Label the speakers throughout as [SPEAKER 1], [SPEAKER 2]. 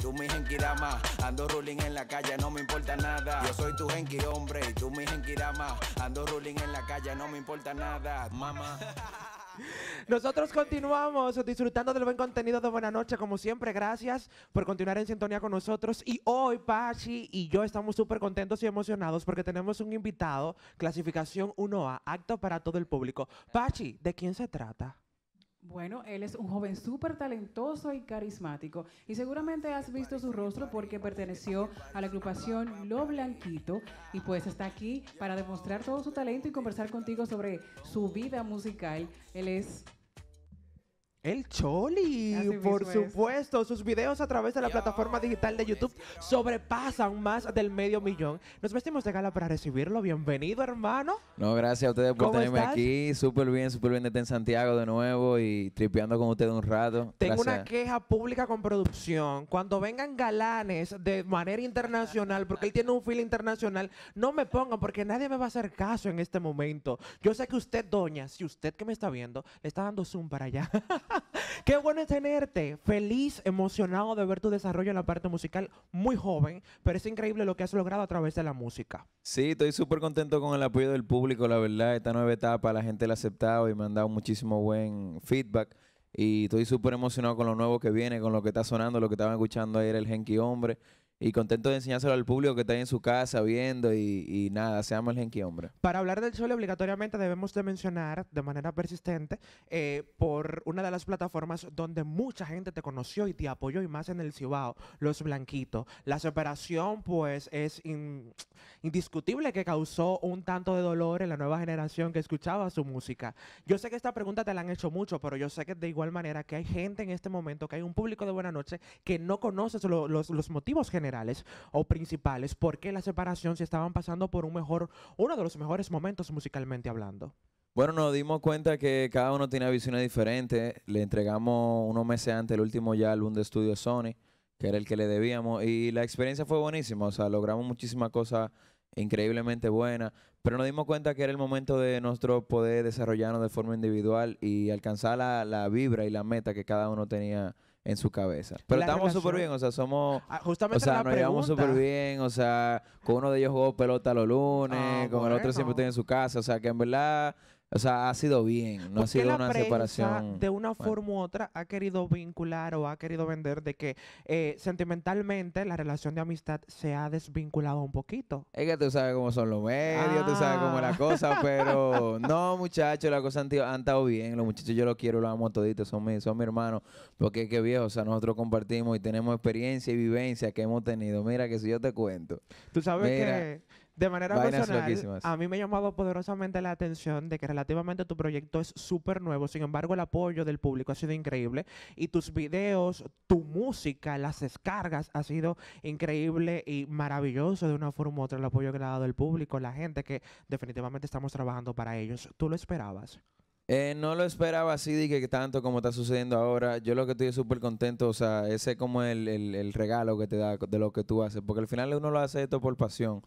[SPEAKER 1] tú mi Ando ruling en la calle, no me importa nada. Yo soy tu enki hombre y tú mi Ando ruling en la calle, no me importa nada, mamá.
[SPEAKER 2] Nosotros continuamos disfrutando del buen contenido de Buena Noche, como siempre. Gracias por continuar en sintonía con nosotros. Y hoy, Pachi y yo estamos súper contentos y emocionados porque tenemos un invitado, clasificación 1A, acto para todo el público. Pachi, ¿de quién se trata?
[SPEAKER 1] Bueno, él es un joven súper talentoso y carismático. Y seguramente has visto su rostro porque perteneció a la agrupación Lo Blanquito. Y pues está aquí para demostrar todo su talento y conversar contigo sobre su vida musical. Él es
[SPEAKER 2] el Choli, por
[SPEAKER 1] supuesto. Sus
[SPEAKER 2] videos a través de la plataforma digital de YouTube sobrepasan más del medio millón. Nos vestimos de gala para recibirlo. Bienvenido, hermano.
[SPEAKER 1] No, gracias a ustedes por tenerme aquí. Súper bien, súper bien de estar en Santiago de nuevo y tripeando con ustedes un rato. Tengo una
[SPEAKER 2] queja pública con producción. Cuando vengan galanes de manera internacional, porque él tiene un feel internacional, no me pongan porque nadie me va a hacer caso en este momento. Yo sé que usted, doña, si usted que me está viendo, le está dando zoom para allá. Qué bueno tenerte. Feliz, emocionado de ver tu desarrollo en la parte musical. Muy joven, pero es increíble lo que has logrado a través de la música.
[SPEAKER 1] Sí, estoy súper contento con el apoyo del público, la verdad. Esta nueva etapa la gente la ha aceptado y me han dado muchísimo buen feedback. Y estoy súper emocionado con lo nuevo que viene, con lo que está sonando, lo que estaban escuchando ayer, el Genki Hombre y contento de enseñárselo al público que está en su casa viendo y, nada, seamos el genki hombre.
[SPEAKER 2] Para hablar del sol obligatoriamente debemos de mencionar de manera persistente eh, por una de las plataformas donde mucha gente te conoció y te apoyó y más en el Cibao, Los Blanquitos. La separación pues es indiscutible que causó un tanto de dolor en la nueva generación que escuchaba su música. Yo sé que esta pregunta te la han hecho mucho, pero yo sé que de igual manera que hay gente en este momento, que hay un público de Buenas Noches que no conoce los, los motivos generales o principales por qué la separación se estaban pasando por un mejor, uno de los mejores momentos musicalmente hablando.
[SPEAKER 1] Bueno, nos dimos cuenta que cada uno tiene visiones diferentes. Le entregamos unos meses antes el último ya álbum de estudio Sony, que era el que le debíamos. Y la experiencia fue buenísima. O sea, logramos muchísimas cosas increíblemente buenas. Pero nos dimos cuenta que era el momento de nuestro poder desarrollarnos de forma individual y alcanzar la vibra y la meta que cada uno tenía en su cabeza. Pero estamos súper bien, o sea, somos. Ah, justamente o sea, nos llevamos súper bien, o sea, con uno de ellos jugó pelota los lunes, ah, con el otro siempre está en su casa, o sea, que en verdad o sea, ha sido bien, no ha sido una separación. De una forma
[SPEAKER 2] u otra ha querido vincular o ha querido vender de que eh, sentimentalmente la relación de amistad se ha desvinculado un poquito.
[SPEAKER 1] Es que tú sabes cómo son los medios, tú sabes cómo es la ah. cosa, pero no, muchachos, la cosa han, han, estado bien. Los muchachos yo los quiero, los amo toditos, son mis son mi hermano, porque qué viejo, o sea, nosotros compartimos y tenemos experiencia y vivencia que hemos tenido. Mira, que si yo te cuento. Tú sabes mira, que de manera personal, a mí
[SPEAKER 2] me ha llamado poderosamente la atención de que relativamente tu proyecto es súper nuevo, sin embargo el apoyo del público ha sido increíble y tus videos, tu música, las descargas ha sido increíble y maravilloso de una forma u otra el apoyo que le ha dado el público, la gente que definitivamente estamos trabajando para ellos. ¿Tú lo esperabas?
[SPEAKER 1] Eh, no lo esperaba así de que tanto como está sucediendo ahora. Yo lo que estoy súper contento, o sea, ese es como el, el regalo que te da de lo que tú haces, porque al final uno lo hace esto por pasión.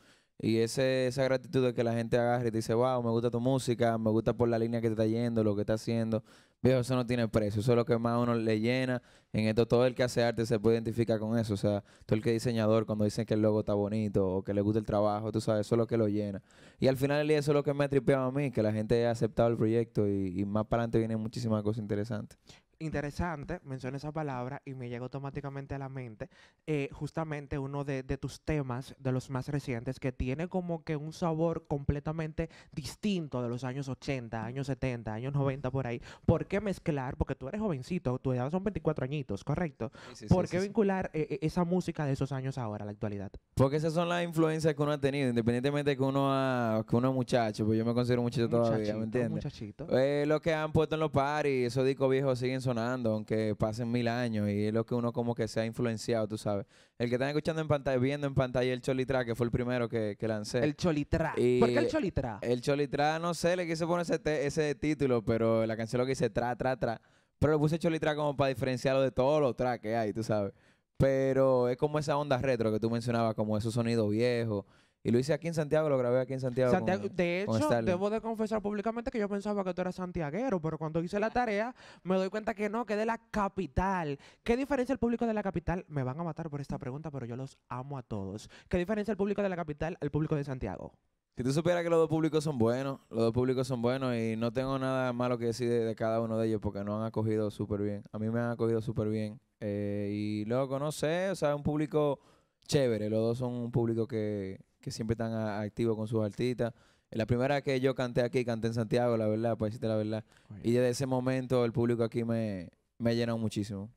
[SPEAKER 1] Y ese, esa gratitud de que la gente agarre y te dice, wow, me gusta tu música, me gusta por la línea que te está yendo, lo que está haciendo. eso no tiene precio, eso es lo que más uno le llena. En esto todo el que hace arte se puede identificar con eso. O sea, todo el que es diseñador, cuando dicen que el logo está bonito o que le gusta el trabajo, tú sabes, eso es lo que lo llena. Y al final el eso es lo que me ha tripeado a mí, que la gente ha aceptado el proyecto y, y más para adelante vienen muchísimas cosas interesantes
[SPEAKER 2] interesante, menciona esa palabra y me llega automáticamente a la mente eh, justamente uno de, tus temas, de los más recientes, que tiene como que un sabor completamente distinto de los años 80, años 70, años 90 por ahí. ¿Por qué mezclar? Porque tú eres jovencito, tu edad son 24 añitos, ¿correcto? ¿Por qué vincular eh, eh, esa música de esos años ahora a la actualidad?
[SPEAKER 1] Porque esas son las influencias que uno ha tenido, independientemente de que uno, ha, que uno es muchacho, pues yo me considero muchacho todavía, ¿me entiendes? Muchachito. lo que han puesto en los paris, esos discos viejos siguen sonando aunque pasen mil años, y es lo que uno como que se ha influenciado, tú sabes. El que están escuchando en pantalla, viendo en pantalla el Cholitra, que fue el primero que, que lancé. El Cholitra. ¿Por qué el Cholitra? El Cholitra, no sé, le quise poner ese, ese título, pero la canción lo que dice tra, tra, tra. Pero le puse Cholitra como para diferenciarlo de todos los tracks que hay, tú sabes. Pero es como esa onda retro que tú mencionabas, como esos sonidos viejos. Y lo hice aquí en Santiago, lo grabé aquí en Santiago. de hecho, debo
[SPEAKER 2] de confesar públicamente que yo pensaba que tú eras santiaguero, pero cuando hice la tarea me doy cuenta que no, que de la capital. ¿Qué diferencia el público de la capital? Me van a matar por esta pregunta, pero yo los amo a todos. ¿Qué diferencia el público de la capital al público de
[SPEAKER 1] Santiago? Si tú supieras que los dos públicos son buenos, los dos públicos son buenos y no tengo nada malo que decir de, cada uno de ellos porque no han acogido súper bien. A mí me han acogido súper bien. Eh, y luego, no o sea, un público chévere. Los dos son un público que, que siempre están activos con sus artistas. Eh, la primera que yo canté aquí, canté en Santiago, la verdad, para decirte la verdad. Y desde ese momento el público aquí me, me ha muchísimo.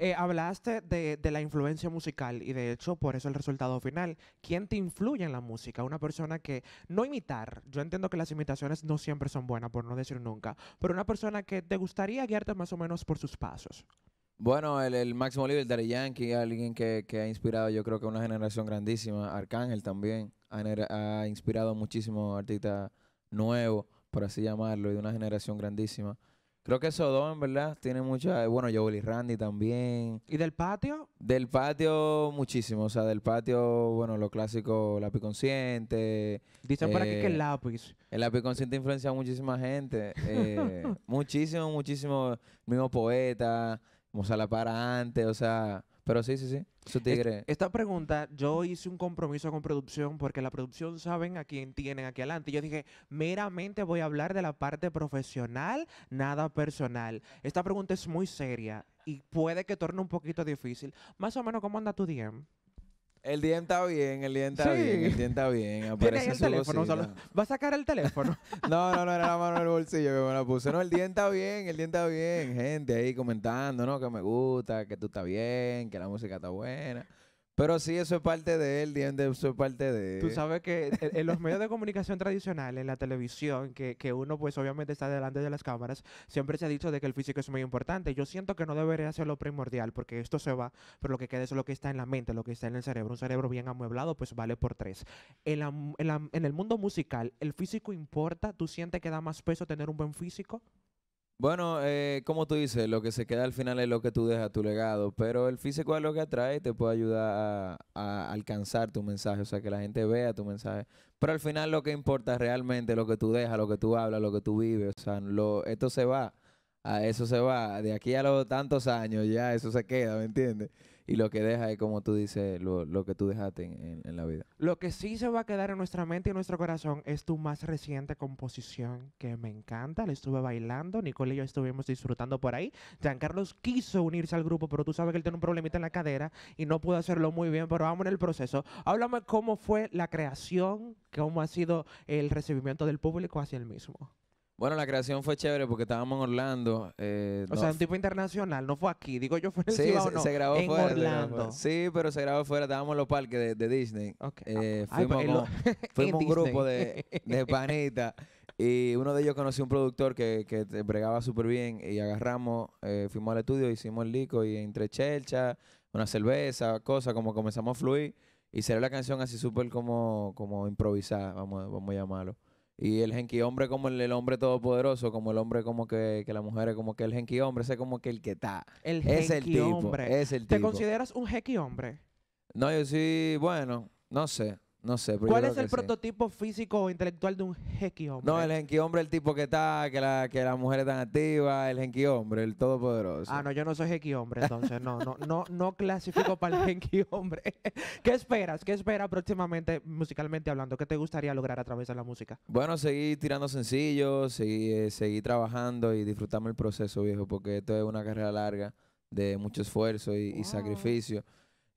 [SPEAKER 2] Eh, hablaste de, de, la influencia musical y de hecho por eso el resultado final. ¿Quién te influye en la música? Una persona que no imitar, yo entiendo que las imitaciones no siempre son buenas, por no decir nunca, pero una persona que te gustaría guiarte más o menos por sus pasos.
[SPEAKER 1] Bueno, el, máximo líder, Dari Yankee, alguien que, ha inspirado, yo creo que una generación grandísima. Arcángel también ha, inspirado a muchísimos artistas nuevos, por así llamarlo, y de una generación grandísima. Creo que Sodom, en verdad, tiene mucha. Bueno, yo y Randy también. ¿Y del patio? Del patio, muchísimo. O sea, del patio, bueno, lo clásico, lápiz consciente. Dicen para que el eh, lápiz. El lápiz consciente influencia a muchísima gente. Eh, muchísimo, muchísimo. Mismo poeta. O la para antes, o sea. Pero sí, sí, sí. Su tigre. esta pregunta, yo hice un compromiso con producción porque la producción
[SPEAKER 2] saben a quién tienen aquí adelante. Yo dije, meramente voy a hablar de la parte profesional, nada personal. Esta pregunta es muy seria y puede que torne un poquito difícil. Más o menos, ¿cómo anda tu DM?
[SPEAKER 1] El DM está bien, el DM está bien, el DM está bien. Aparece el teléfono, va a sacar el teléfono. no, no, no, era la mano del bolsillo que me la puse. No, el DM está bien, el DM está bien. Gente ahí comentando, ¿no? Que me gusta, que tú estás bien, que la música está buena. Pero sí, eso es parte de él, Diende, eso es parte de él. Tú sabes
[SPEAKER 2] que en, los medios de comunicación tradicionales, en la televisión, que, uno pues obviamente está delante de las cámaras, siempre se ha dicho de que el físico es muy importante. Yo siento que no debería ser lo primordial, porque esto se va, pero lo que queda es lo que está en la mente, lo que está en el cerebro. Un cerebro bien amueblado, pues vale por tres. En, en el mundo musical, ¿el físico importa? ¿Tú sientes que da más peso tener un buen físico?
[SPEAKER 1] Bueno, eh, como tú dices, lo que se queda al final es lo que tú dejas, tu legado, pero el físico es lo que atrae, y te puede ayudar a, alcanzar tu mensaje, o sea, que la gente vea tu mensaje. Pero al final lo que importa realmente lo que tú dejas, lo que tú hablas, lo que tú vives, o sea, lo, esto se va, a eso se va, de aquí a los tantos años ya eso se queda, ¿me entiendes? y lo que deja es como tú dices, lo, lo que tú dejaste en, en, la vida. Lo que sí se va a quedar en nuestra
[SPEAKER 2] mente y en nuestro corazón es tu más reciente composición que me encanta. La estuve bailando, Nicole y yo estuvimos disfrutando por ahí. Giancarlo quiso unirse al grupo, pero tú sabes que él tiene un problemita en la cadera y no pudo hacerlo muy bien, pero vamos en el proceso. Háblame cómo fue la creación, cómo ha sido el recibimiento del público hacia el mismo.
[SPEAKER 1] Bueno, la creación fue chévere porque estábamos en Orlando. Eh, o sea, un
[SPEAKER 2] tipo internacional, no fue aquí. Digo yo, fue en en Orlando.
[SPEAKER 1] Sí, pero se grabó fuera. Estábamos en los parques de, Disney. Eh, pues, fuimos, un grupo de, de panitas. Y uno de ellos conoció un productor que, que bregaba súper bien. Y agarramos, eh, fuimos al estudio, hicimos el lico. Y entre chelcha, una cerveza, cosas, como comenzamos a fluir. Y se salió la canción así súper como, como improvisada, vamos, vamos a llamarlo. Y el genki hombre como el, hombre todopoderoso, como el hombre como que, que la mujer es como que el genki hombre, ese como que el que está. es el tipo, Es el tipo. ¿Te consideras
[SPEAKER 2] un genki hombre?
[SPEAKER 1] No, yo sí, bueno, no sé. No sé. ¿Cuál es el
[SPEAKER 2] prototipo físico o intelectual de un jequi hombre? No, el
[SPEAKER 1] genki hombre, el tipo que está, que la, que las mujeres tan activas, el genki hombre, el todopoderoso. Ah, no, yo no soy jequi hombre, entonces no, no, no, no clasifico
[SPEAKER 2] para el genki hombre. ¿Qué esperas? ¿Qué esperas próximamente, musicalmente hablando? ¿Qué te gustaría lograr a través de la música?
[SPEAKER 1] Bueno, seguir tirando sencillos, seguir, eh, seguir trabajando y disfrutarme el proceso, viejo, porque esto es una carrera larga de mucho esfuerzo y sacrificio.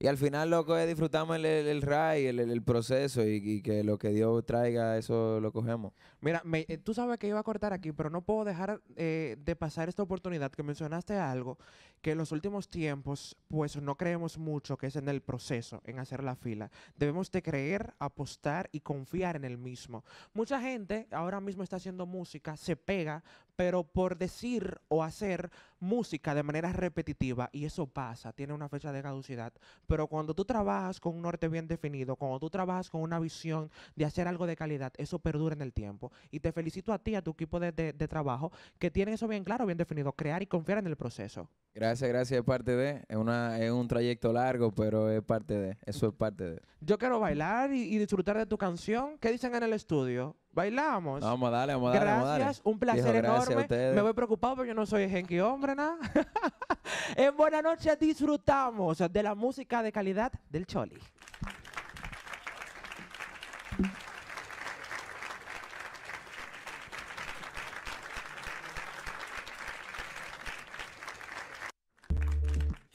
[SPEAKER 1] Y al final, loco, es disfrutamos el, el, el el, proceso y, que lo que Dios traiga, eso lo cogemos.
[SPEAKER 2] Mira, eh, tú sabes que iba a cortar aquí, pero no puedo dejar eh, de pasar esta oportunidad que mencionaste algo que en los últimos tiempos, pues no creemos mucho que es en el proceso, en hacer la fila. Debemos de creer, apostar y confiar en el mismo. Mucha gente ahora mismo está haciendo música, se pega, pero por decir o hacer música de manera repetitiva, y eso pasa, tiene una fecha de caducidad pero cuando tú trabajas con un norte bien definido, cuando tú trabajas con una visión de hacer algo de calidad, eso perdura en el tiempo. Y te felicito a ti, a tu equipo de, de, trabajo, que tiene eso bien claro, bien definido, crear y confiar en el proceso.
[SPEAKER 1] Gracias, gracias, es parte de. Es, una, es un trayecto largo, pero es parte de. Eso es parte de. Yo quiero bailar y, disfrutar de tu canción. ¿Qué
[SPEAKER 2] dicen en el estudio? Bailamos. Vamos, dale, vamos, dale. Gracias, un placer enorme. Me voy preocupado porque yo no soy genki hombre, nada. en buena noches disfrutamos de la música de calidad del Choli.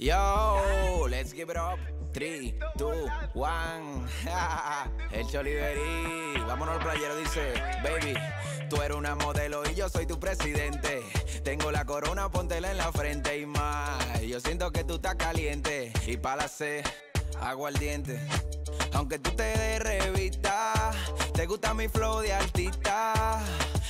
[SPEAKER 1] Yo, let's give it up. 3, 2, 1. El Choliveri. Vámonos al playero, dice, baby. Tú eres una modelo y yo soy tu presidente. Tengo la corona, póntela en la frente y más. Yo siento que tú estás caliente. Y para la agua al diente. Aunque tú te des revista, te gusta mi flow de artista.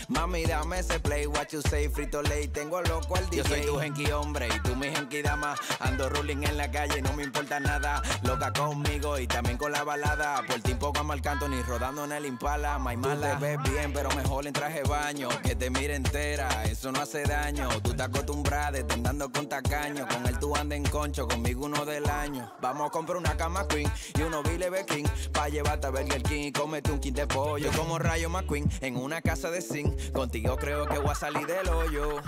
[SPEAKER 1] Mami, dame ese play, what you say, frito ley. Tengo loco al DJ. Yo soy tu genki hombre y tú mi genki dama. Ando ruling en la calle, no me importa nada. Loca conmigo y también con la balada. Por tiempo como al canto, ni rodando en el impala. My mala. Tú te ves bien, pero mejor en traje baño. Que te mire entera, eso no hace daño. Tú te acostumbrada, te andando con tacaño. Con él tú andas en concho, conmigo uno del año. Vamos a comprar una cama queen y uno Billy King. Pa' llevarte a el King y comete un kit de pollo. Como Rayo queen en una casa de zinc. Contigo creo que voy a salir del hoyo.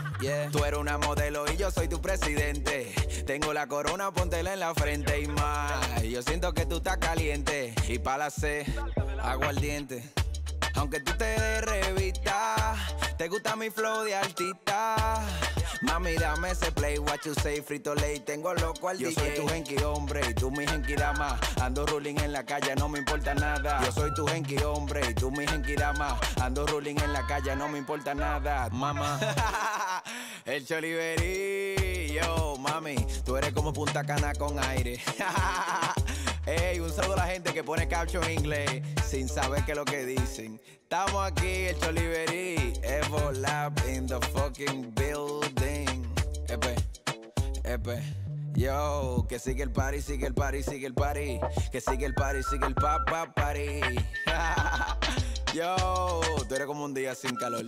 [SPEAKER 1] Tú eres una modelo y yo soy tu presidente. Tengo la corona, póntela en la frente y más. Yo siento que tú estás caliente. Y para la C, diente. Aunque tú te de te gusta mi flow de artista. Mami, dame ese play, what you say, frito ley. Tengo loco al Yo soy tu genki hombre y tú mi genki dama. Ando ruling en la calle, no me importa nada. Yo soy tu genki hombre y tú mi genki dama. Ando ruling en la calle, no me importa nada. Mamá. El choliverí, yo, mami, tú eres como Punta Cana con aire. Ey, un saludo a la gente que pone caption en inglés sin saber qué es lo que dicen. Estamos aquí, el Choliberi, Evo Lab in the fucking building. Epe, epe. Yo, que sigue el party, sigue el party, sigue el party. Que sigue el party, sigue el papá party. Yo, tú eres como un día sin calor.